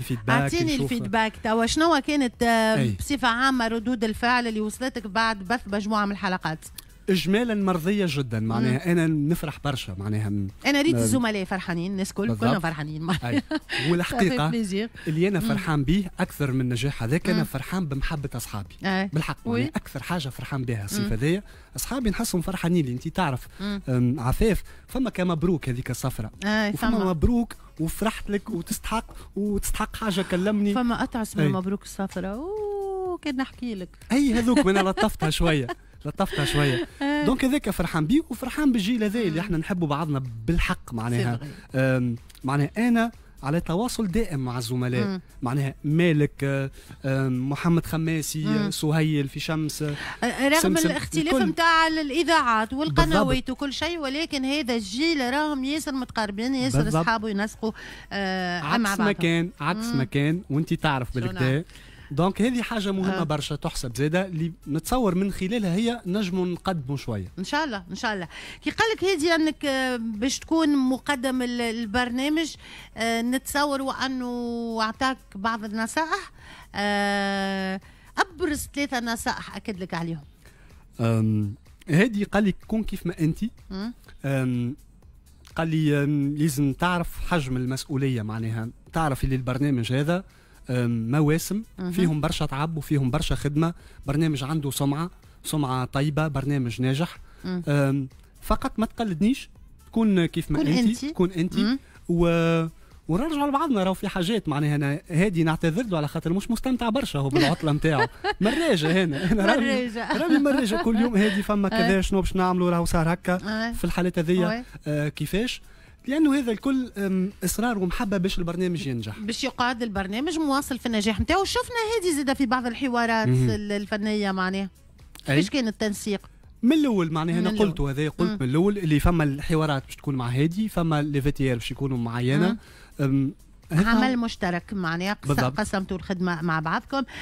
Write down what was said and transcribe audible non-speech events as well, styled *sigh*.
الفيدباك اعطيني الفيدباك توا شنو كانت آه، بصفه عامه ردود الفعل اللي وصلتك بعد بث مجموعه من الحلقات اجمالا مرضيه جدا معناها انا نفرح برشا معناها انا ريت الزملاء فرحانين الناس الكل كلنا فرحانين والحقيقه *laughs* اللي انا فرحان به اكثر من النجاح هذاك انا فرحان بمحبه اصحابي بالحق اكثر حاجه فرحان بها الصفه هذيا اصحابي نحسهم فرحانين انت تعرف عفاف فما كمبروك هذيك السفره فما مبروك وفرحت لك وتستحق وتستحق حاجه كلمني فما اتعس من مبروك السفره كان نحكي لك اي هذوك من لطفتها شويه *laughs* لطفتها شويه *laughs* آه. دونك هذاك فرحان بيه وفرحان بالجيل هذا اللي آه. احنا نحبوا بعضنا بالحق معناها معناها انا على تواصل دائم مع الزملاء معناها مالك محمد خماسي سهيل في شمس آه، رغم الاختلاف نتاع الاذاعات والقنوات وكل شيء ولكن هذا الجيل راهم ياسر متقاربين ياسر اصحابه ينسقوا عكس مع ما كان عكس مكان ما كان وانت تعرف بالكدا نعم. دونك هذه حاجه مهمه آه. برشا تحسب زاده اللي نتصور من خلالها هي نجموا نقدموا شويه ان شاء الله ان شاء الله كي قال لك هادي انك آه، باش تكون مقدم البرنامج آه نتصور وانه اعطاك بعض النصائح آه ابرز ثلاثه نصائح اكد لك عليهم هادي قال لي كون كيف ما انت قال لي لازم تعرف حجم المسؤوليه معناها تعرف اللي البرنامج هذا مواسم فيهم برشا تعب وفيهم برشا خدمه برنامج عنده سمعه سمعه طيبه برنامج ناجح فقط ما تقلدنيش تكون كيف ما انت تكون انت و ونرجعوا لبعضنا راهو في حاجات معناها انا هادي نعتذر له على خاطر مش مستمتع برشا هو بالعطله نتاعو *laughs* مراجه هنا انا راني راني مراجه كل يوم هادي فما *laughs* آه. كذا شنو باش نعملوا راهو صار هكا آه. في الحالات هذيا آه, آه، كيفاش لانه هذا الكل اصرار ومحبه باش البرنامج ينجح باش يقعد البرنامج مواصل في النجاح نتاعو شفنا هذه زاده في بعض الحوارات مم. الفنيه معناها كيفاش كان التنسيق من الاول معناها انا قلت هذا قلت من الاول اللي فما الحوارات باش تكون مع هادي فما لي باش يكونوا معينه عمل مشترك معناها قسمتوا الخدمه مع بعضكم